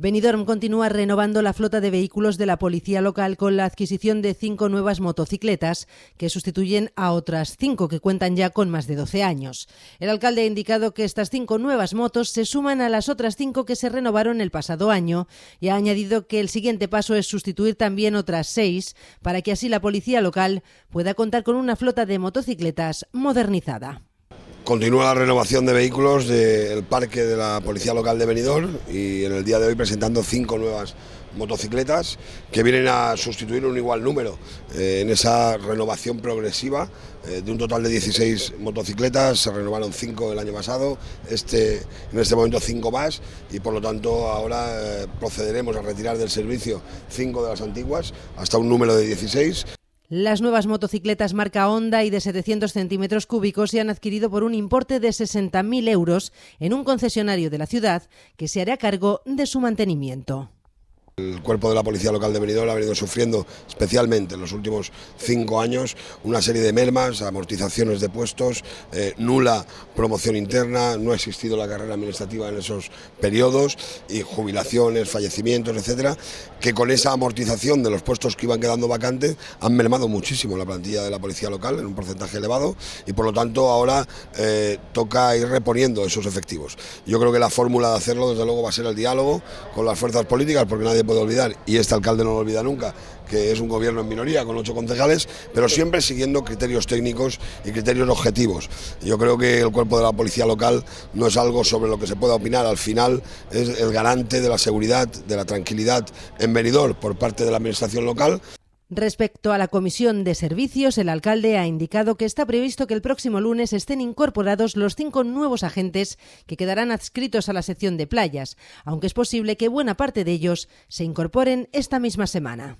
Benidorm continúa renovando la flota de vehículos de la policía local con la adquisición de cinco nuevas motocicletas que sustituyen a otras cinco que cuentan ya con más de 12 años. El alcalde ha indicado que estas cinco nuevas motos se suman a las otras cinco que se renovaron el pasado año y ha añadido que el siguiente paso es sustituir también otras seis para que así la policía local pueda contar con una flota de motocicletas modernizada. Continúa la renovación de vehículos del parque de la Policía Local de Benidorm y en el día de hoy presentando cinco nuevas motocicletas que vienen a sustituir un igual número eh, en esa renovación progresiva. Eh, de un total de 16 motocicletas, se renovaron cinco el año pasado, este, en este momento cinco más y por lo tanto ahora eh, procederemos a retirar del servicio cinco de las antiguas hasta un número de 16 las nuevas motocicletas marca Honda y de 700 centímetros cúbicos se han adquirido por un importe de 60.000 euros en un concesionario de la ciudad que se hará cargo de su mantenimiento. El cuerpo de la Policía Local de Benidorm ha venido sufriendo especialmente en los últimos cinco años una serie de mermas, amortizaciones de puestos, eh, nula promoción interna, no ha existido la carrera administrativa en esos periodos y jubilaciones, fallecimientos, etcétera, que con esa amortización de los puestos que iban quedando vacantes han mermado muchísimo la plantilla de la Policía Local en un porcentaje elevado y por lo tanto ahora eh, toca ir reponiendo esos efectivos. Yo creo que la fórmula de hacerlo desde luego va a ser el diálogo con las fuerzas políticas porque nadie olvidar, y este alcalde no lo olvida nunca, que es un gobierno en minoría con ocho concejales, pero siempre siguiendo criterios técnicos y criterios objetivos. Yo creo que el cuerpo de la policía local no es algo sobre lo que se pueda opinar, al final es el garante de la seguridad, de la tranquilidad en venidor por parte de la administración local Respecto a la comisión de servicios, el alcalde ha indicado que está previsto que el próximo lunes estén incorporados los cinco nuevos agentes que quedarán adscritos a la sección de playas, aunque es posible que buena parte de ellos se incorporen esta misma semana.